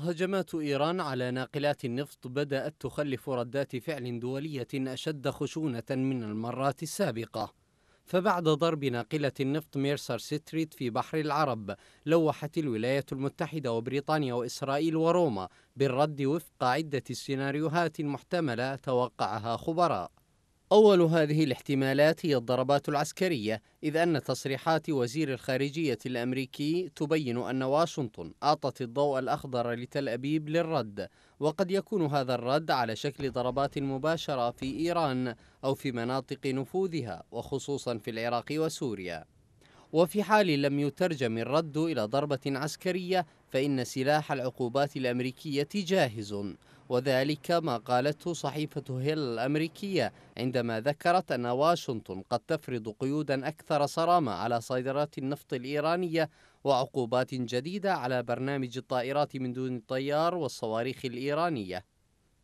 هجمات إيران على ناقلات النفط بدأت تخلف ردات فعل دولية أشد خشونة من المرات السابقة فبعد ضرب ناقلة النفط ميرسر ستريت في بحر العرب لوحت الولايات المتحدة وبريطانيا وإسرائيل وروما بالرد وفق عدة سيناريوهات محتملة توقعها خبراء أول هذه الاحتمالات هي الضربات العسكرية إذ أن تصريحات وزير الخارجية الأمريكي تبين أن واشنطن أعطت الضوء الأخضر لتل أبيب للرد وقد يكون هذا الرد على شكل ضربات مباشرة في إيران أو في مناطق نفوذها وخصوصا في العراق وسوريا وفي حال لم يترجم الرد إلى ضربة عسكرية فإن سلاح العقوبات الأمريكية جاهز وذلك ما قالته صحيفة هيل الأمريكية عندما ذكرت أن واشنطن قد تفرض قيودا أكثر صرامة على صادرات النفط الإيرانية وعقوبات جديدة على برنامج الطائرات من دون الطيار والصواريخ الإيرانية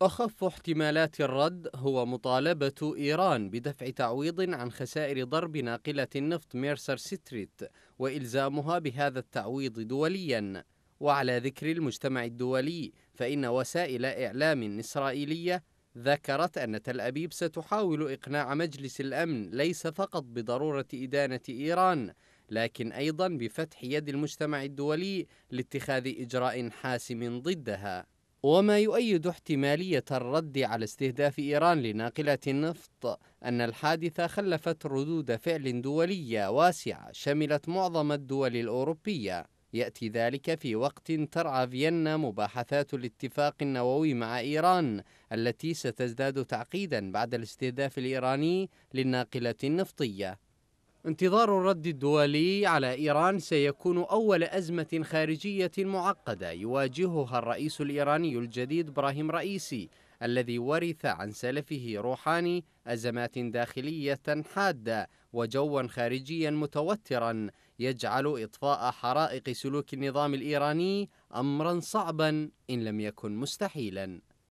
أخف احتمالات الرد هو مطالبة إيران بدفع تعويض عن خسائر ضرب ناقلة النفط ميرسر ستريت وإلزامها بهذا التعويض دولياً وعلى ذكر المجتمع الدولي فإن وسائل إعلام إسرائيلية ذكرت أن تل أبيب ستحاول إقناع مجلس الأمن ليس فقط بضرورة إدانة إيران لكن أيضا بفتح يد المجتمع الدولي لاتخاذ إجراء حاسم ضدها وما يؤيد احتمالية الرد على استهداف إيران لناقلات النفط أن الحادثة خلفت ردود فعل دولية واسعة شملت معظم الدول الأوروبية يأتي ذلك في وقت ترعى فيينا مباحثات الاتفاق النووي مع إيران التي ستزداد تعقيدا بعد الاستهداف الإيراني للناقلة النفطية انتظار الرد الدولي على إيران سيكون أول أزمة خارجية معقدة يواجهها الرئيس الإيراني الجديد إبراهيم رئيسي الذي ورث عن سلفه روحاني أزمات داخلية حادة وجوا خارجيا متوترا يجعل إطفاء حرائق سلوك النظام الإيراني أمرا صعبا إن لم يكن مستحيلا